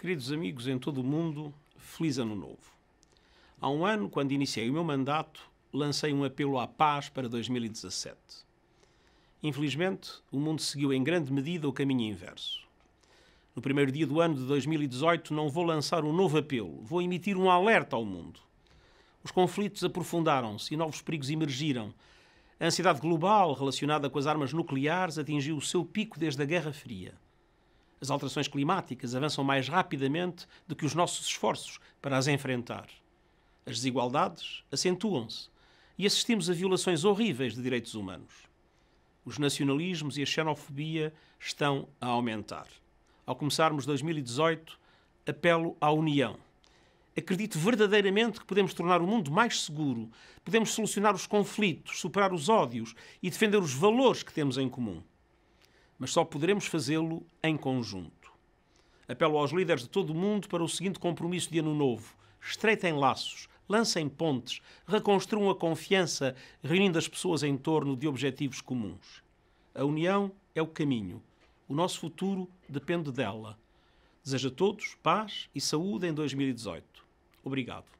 Queridos amigos em todo o mundo, feliz ano novo. Há um ano, quando iniciei o meu mandato, lancei um apelo à paz para 2017. Infelizmente, o mundo seguiu em grande medida o caminho inverso. No primeiro dia do ano de 2018, não vou lançar um novo apelo, vou emitir um alerta ao mundo. Os conflitos aprofundaram-se e novos perigos emergiram. A ansiedade global relacionada com as armas nucleares atingiu o seu pico desde a Guerra Fria as alterações climáticas avançam mais rapidamente do que os nossos esforços para as enfrentar. As desigualdades acentuam-se e assistimos a violações horríveis de direitos humanos. Os nacionalismos e a xenofobia estão a aumentar. Ao começarmos 2018, apelo à união. Acredito verdadeiramente que podemos tornar o mundo mais seguro, podemos solucionar os conflitos, superar os ódios e defender os valores que temos em comum mas só poderemos fazê-lo em conjunto. Apelo aos líderes de todo o mundo para o seguinte compromisso de ano novo: estreitem laços, lancem pontes, reconstruam a confiança, reunindo as pessoas em torno de objetivos comuns. A união é o caminho. O nosso futuro depende dela. Desejo a todos paz e saúde em 2018. Obrigado.